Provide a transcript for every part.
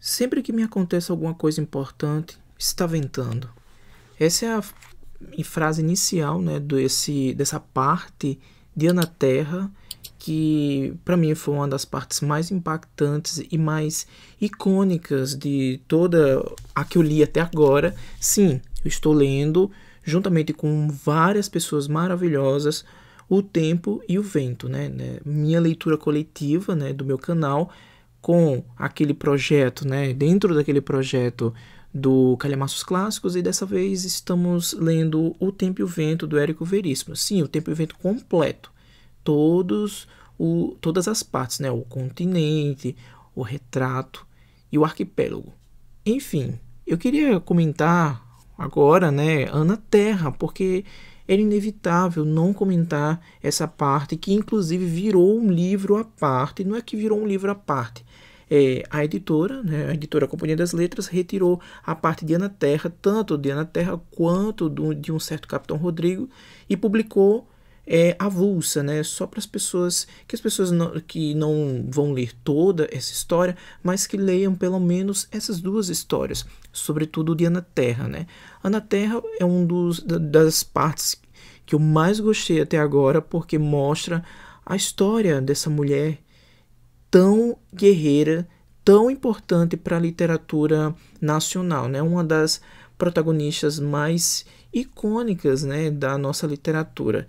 Sempre que me acontece alguma coisa importante, está ventando. Essa é a frase inicial né, desse, dessa parte de Ana Terra, que para mim foi uma das partes mais impactantes e mais icônicas de toda a que eu li até agora. Sim, eu estou lendo, juntamente com várias pessoas maravilhosas, O Tempo e o Vento, né? né minha leitura coletiva né, do meu canal com aquele projeto, né, dentro daquele projeto do Calhamaços Clássicos e dessa vez estamos lendo O Tempo e o Vento do Érico Veríssimo. Sim, O Tempo e o Vento completo. Todos o, todas as partes, né, o continente, o retrato e o arquipélago. Enfim, eu queria comentar agora, né, Ana Terra, porque era inevitável não comentar essa parte, que inclusive virou um livro à parte. Não é que virou um livro à parte. É, a editora, né, a editora Companhia das Letras, retirou a parte de Ana Terra, tanto de Ana Terra quanto do, de um certo Capitão Rodrigo, e publicou é, avulsa, né, só para as pessoas que as pessoas não, que não vão ler toda essa história, mas que leiam pelo menos essas duas histórias, sobretudo de Ana Terra, né? Ana Terra é um dos das partes que eu mais gostei até agora, porque mostra a história dessa mulher tão guerreira, tão importante para a literatura nacional, né? Uma das protagonistas mais icônicas, né, da nossa literatura.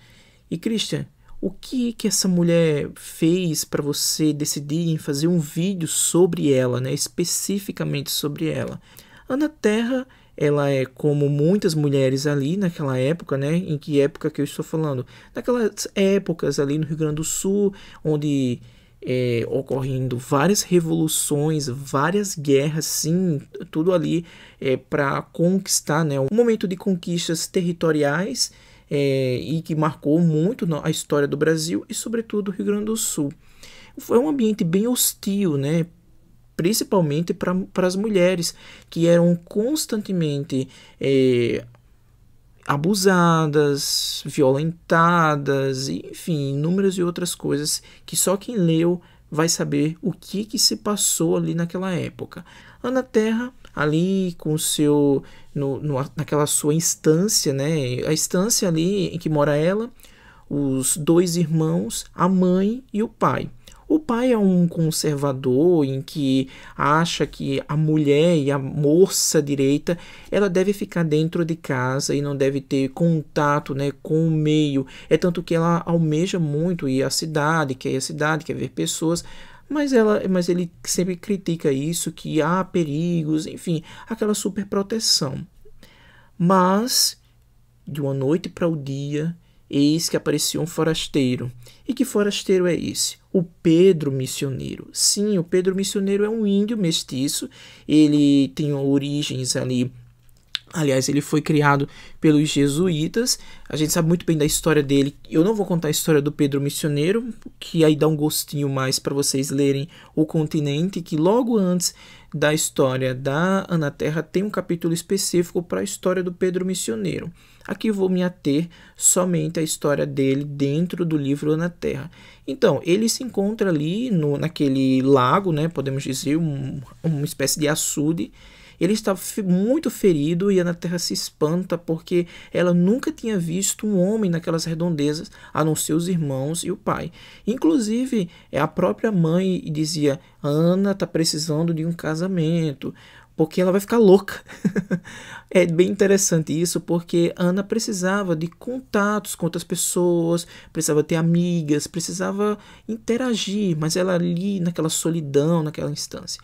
E Christian, o que que essa mulher fez para você decidir em fazer um vídeo sobre ela, né, especificamente sobre ela? Ana Terra ela é como muitas mulheres ali naquela época, né? Em que época que eu estou falando? Naquelas épocas ali no Rio Grande do Sul, onde é, ocorrendo várias revoluções, várias guerras, sim, tudo ali é, para conquistar, né? Um momento de conquistas territoriais é, e que marcou muito a história do Brasil e, sobretudo, do Rio Grande do Sul. Foi um ambiente bem hostil, né? principalmente para as mulheres que eram constantemente é, abusadas, violentadas, enfim, inúmeras e outras coisas que só quem leu vai saber o que, que se passou ali naquela época. Ana Terra ali com seu no, no, naquela sua instância, né? A instância ali em que mora ela, os dois irmãos, a mãe e o pai. O pai é um conservador em que acha que a mulher e a moça direita ela deve ficar dentro de casa e não deve ter contato né, com o meio. É tanto que ela almeja muito ir à cidade, quer ir à cidade, quer ver pessoas mas ela mas ele sempre critica isso que há perigos enfim aquela superproteção mas de uma noite para o dia Eis que apareceu um forasteiro. E que forasteiro é esse? O Pedro missioneiro. Sim, o Pedro missioneiro é um índio mestiço. Ele tem origens ali Aliás, ele foi criado pelos jesuítas. A gente sabe muito bem da história dele. Eu não vou contar a história do Pedro Missioneiro, que aí dá um gostinho mais para vocês lerem O Continente, que logo antes da história da Ana Terra tem um capítulo específico para a história do Pedro Missioneiro. Aqui vou me ater somente à história dele dentro do livro Ana Terra. Então, ele se encontra ali no, naquele lago, né, podemos dizer, um, uma espécie de açude ele está muito ferido e a Terra se espanta porque ela nunca tinha visto um homem naquelas redondezas, a não ser os irmãos e o pai. Inclusive, é a própria mãe dizia: Ana está precisando de um casamento porque ela vai ficar louca. é bem interessante isso, porque Ana precisava de contatos com outras pessoas, precisava ter amigas, precisava interagir, mas ela ali naquela solidão, naquela instância.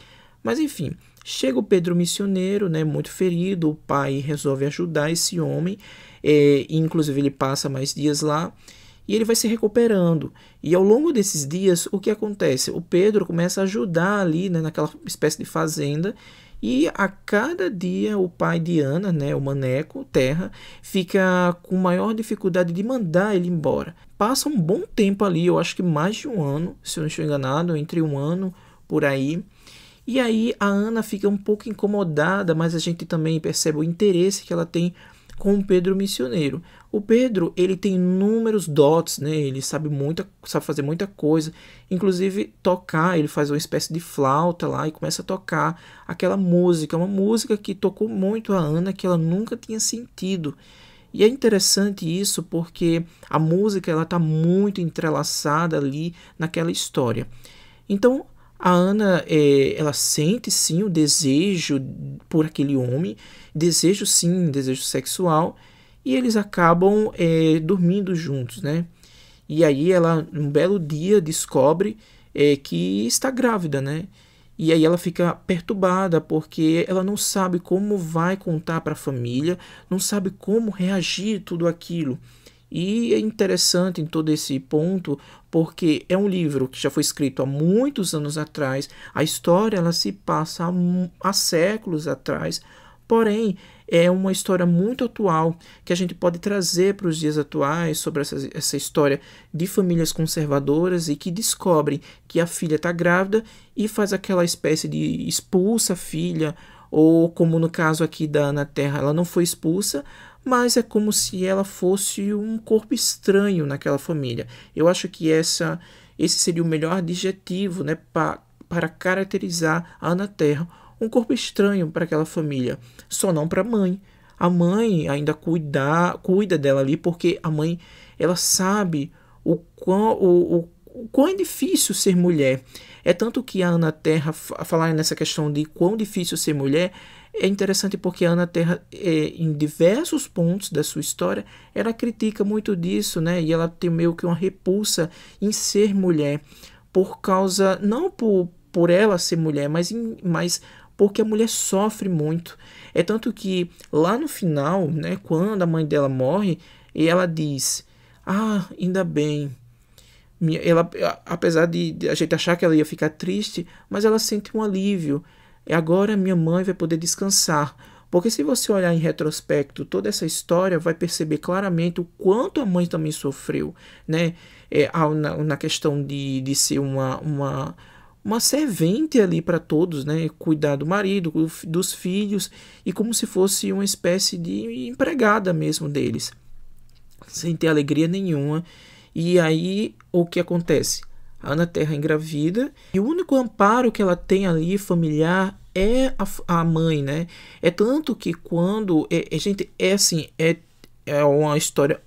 Mas enfim, chega o Pedro missioneiro, né, muito ferido, o pai resolve ajudar esse homem, é, inclusive ele passa mais dias lá e ele vai se recuperando. E ao longo desses dias, o que acontece? O Pedro começa a ajudar ali, né, naquela espécie de fazenda, e a cada dia o pai de Ana, né, o Maneco, Terra, fica com maior dificuldade de mandar ele embora. Passa um bom tempo ali, eu acho que mais de um ano, se eu não estou enganado, entre um ano por aí. E aí a Ana fica um pouco incomodada, mas a gente também percebe o interesse que ela tem com o Pedro missioneiro. O Pedro, ele tem inúmeros dotes, né? Ele sabe muita, sabe fazer muita coisa, inclusive tocar, ele faz uma espécie de flauta lá e começa a tocar aquela música, uma música que tocou muito a Ana, que ela nunca tinha sentido. E é interessante isso porque a música ela está muito entrelaçada ali naquela história. Então a Ana, é, ela sente sim o desejo por aquele homem, desejo sim, desejo sexual, e eles acabam é, dormindo juntos, né? E aí ela, um belo dia, descobre é, que está grávida, né? E aí ela fica perturbada porque ela não sabe como vai contar para a família, não sabe como reagir tudo aquilo. E é interessante em todo esse ponto porque é um livro que já foi escrito há muitos anos atrás, a história ela se passa há, há séculos atrás, porém é uma história muito atual que a gente pode trazer para os dias atuais sobre essa, essa história de famílias conservadoras e que descobrem que a filha está grávida e faz aquela espécie de expulsa a filha ou como no caso aqui da Ana Terra, ela não foi expulsa, mas é como se ela fosse um corpo estranho naquela família. Eu acho que essa, esse seria o melhor adjetivo né, pa, para caracterizar a Ana Terra. Um corpo estranho para aquela família, só não para a mãe. A mãe ainda cuida, cuida dela ali porque a mãe ela sabe o quão, o, o, o quão é difícil ser mulher. É tanto que a Ana Terra, falar nessa questão de quão difícil ser mulher, é interessante porque Ana Terra, é, em diversos pontos da sua história, ela critica muito disso, né? E ela tem meio que uma repulsa em ser mulher, por causa, não por, por ela ser mulher, mas, em, mas porque a mulher sofre muito. É tanto que lá no final, né, quando a mãe dela morre, ela diz: Ah, ainda bem. Ela, apesar de a gente achar que ela ia ficar triste, mas ela sente um alívio. E agora minha mãe vai poder descansar. Porque se você olhar em retrospecto toda essa história, vai perceber claramente o quanto a mãe também sofreu, né? É, na, na, questão de, de ser uma, uma, uma servente ali para todos, né? Cuidar do marido, dos filhos, e como se fosse uma espécie de empregada mesmo deles. Sem ter alegria nenhuma. E aí, o que acontece? a Ana Terra engravida e o único amparo que ela tem ali familiar é a, a mãe, né? É tanto que quando é, é, gente é assim é é uma história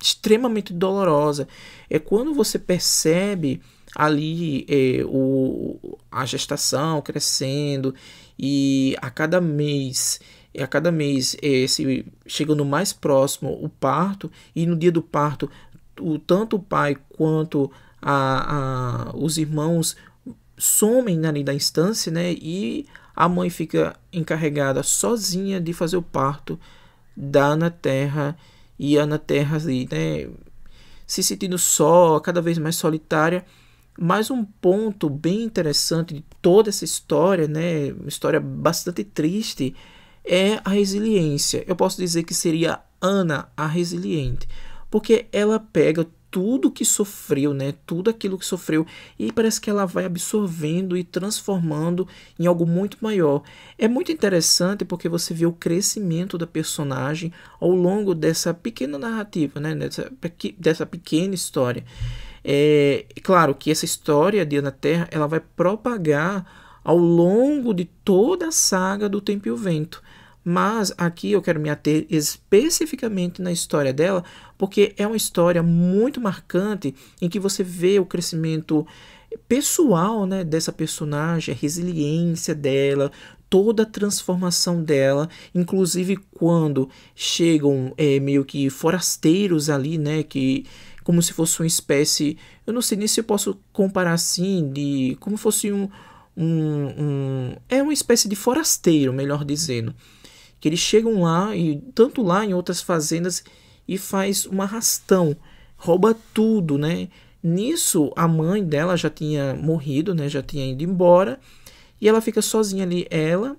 extremamente dolorosa. É quando você percebe ali é, o, a gestação crescendo e a cada mês e a cada mês é, se, chegando mais próximo o parto e no dia do parto o tanto o pai quanto a, a, os irmãos somem ali da instância, né? E a mãe fica encarregada sozinha de fazer o parto da Ana Terra e Ana Terra ali, né? Se sentindo só, cada vez mais solitária. Mas um ponto bem interessante de toda essa história, né? Uma história bastante triste, é a resiliência. Eu posso dizer que seria Ana a resiliente, porque ela pega tudo que sofreu, né? Tudo aquilo que sofreu. E parece que ela vai absorvendo e transformando em algo muito maior. É muito interessante porque você vê o crescimento da personagem ao longo dessa pequena narrativa, né? Dessa, dessa pequena história. É claro que essa história de Ana Terra ela vai propagar ao longo de toda a saga do Tempo e o Vento mas aqui eu quero me ater especificamente na história dela, porque é uma história muito marcante em que você vê o crescimento pessoal né, dessa personagem, a resiliência dela, toda a transformação dela, inclusive quando chegam é, meio que forasteiros ali, né, que como se fosse uma espécie, eu não sei nem se eu posso comparar assim, de como fosse um, um, um é uma espécie de forasteiro, melhor dizendo, que eles chegam lá e tanto lá em outras fazendas e faz um arrastão, rouba tudo, né? Nisso, a mãe dela já tinha morrido, né? Já tinha ido embora. E ela fica sozinha ali, ela,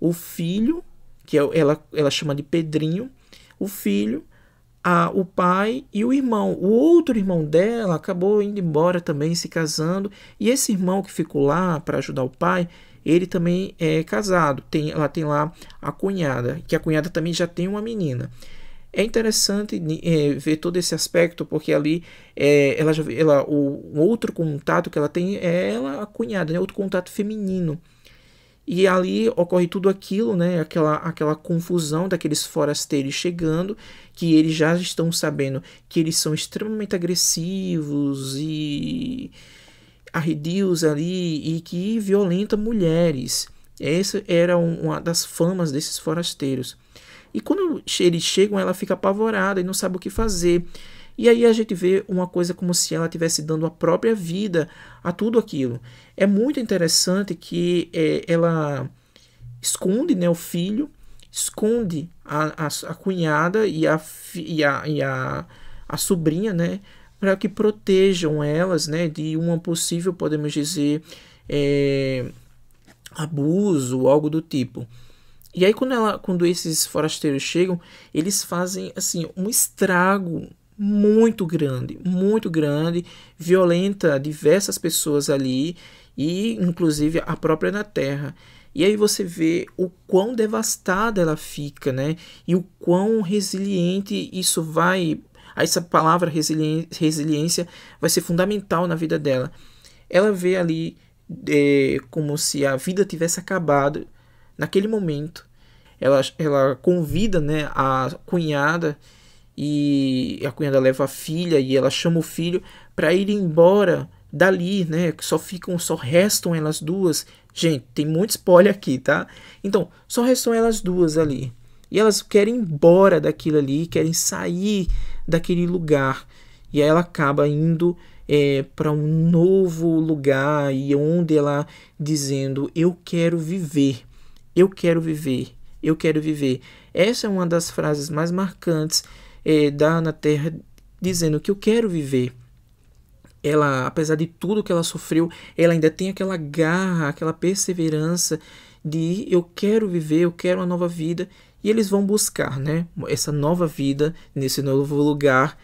o filho, que é ela, ela chama de Pedrinho, o filho, a, o pai e o irmão. O outro irmão dela acabou indo embora também, se casando. E esse irmão que ficou lá para ajudar o pai, ele também é casado. Tem, ela tem lá a cunhada, que a cunhada também já tem uma menina. É interessante é, ver todo esse aspecto, porque ali é, ela, ela, o outro contato que ela tem é ela, a cunhada, né? outro contato feminino. E ali ocorre tudo aquilo, né? Aquela, aquela confusão daqueles forasteiros chegando, que eles já estão sabendo que eles são extremamente agressivos e arredios ali e que violenta mulheres. Essa era uma das famas desses forasteiros. E quando eles chegam, ela fica apavorada e não sabe o que fazer. E aí a gente vê uma coisa como se ela estivesse dando a própria vida a tudo aquilo. É muito interessante que é, ela esconde né, o filho, esconde a, a, a cunhada e a, e a, e a, a sobrinha, né? Para que protejam elas né, de uma possível, podemos dizer, é, abuso, algo do tipo. E aí quando, ela, quando esses forasteiros chegam, eles fazem assim um estrago muito grande, muito grande, violenta diversas pessoas ali e inclusive a própria na terra. E aí você vê o quão devastada ela fica, né? E o quão resiliente isso vai, essa palavra resiliência vai ser fundamental na vida dela. Ela vê ali é, como se a vida tivesse acabado naquele momento ela, ela convida né, a cunhada e a cunhada leva a filha e ela chama o filho para ir embora dali, né? Que só ficam, só restam elas duas. Gente, tem muito spoiler aqui, tá? Então, só restam elas duas ali. E elas querem ir embora daquilo ali, querem sair daquele lugar. E aí ela acaba indo é, para um novo lugar e onde ela dizendo: Eu quero viver, eu quero viver eu quero viver. Essa é uma das frases mais marcantes eh, da Ana Terra dizendo que eu quero viver. Ela, apesar de tudo que ela sofreu, ela ainda tem aquela garra, aquela perseverança de eu quero viver, eu quero uma nova vida. E eles vão buscar, né, essa nova vida nesse novo lugar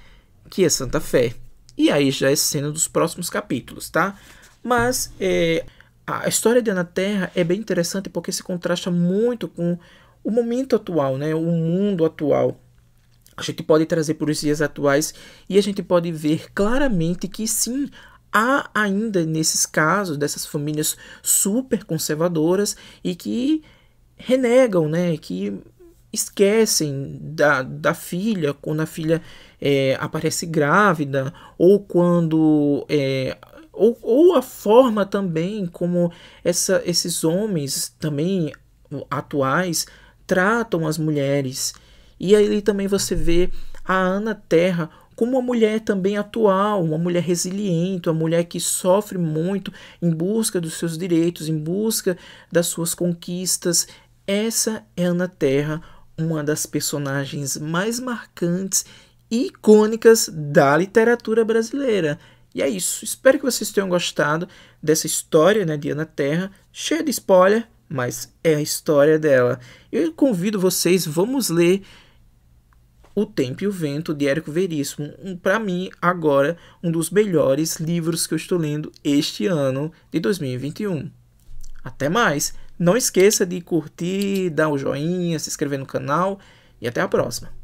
que é Santa Fé. E aí já é cena dos próximos capítulos, tá? Mas é, a história de Ana Terra é bem interessante porque se contrasta muito com o momento atual, né? o mundo atual. A gente pode trazer para os dias atuais e a gente pode ver claramente que sim, há ainda nesses casos dessas famílias super conservadoras e que renegam, né? que esquecem da, da filha quando a filha é, aparece grávida ou quando é, ou, ou a forma também como essa, esses homens também atuais tratam as mulheres. E aí também você vê a Ana Terra como uma mulher também atual, uma mulher resiliente, uma mulher que sofre muito em busca dos seus direitos, em busca das suas conquistas. Essa é Ana Terra, uma das personagens mais marcantes e icônicas da literatura brasileira. E é isso. Espero que vocês tenham gostado dessa história né, de Ana Terra, cheia de spoiler mas é a história dela. Eu convido vocês, vamos ler O Tempo e o Vento de Érico Veríssimo, um, para mim agora um dos melhores livros que eu estou lendo este ano de 2021. Até mais. Não esqueça de curtir, dar o um joinha, se inscrever no canal e até a próxima.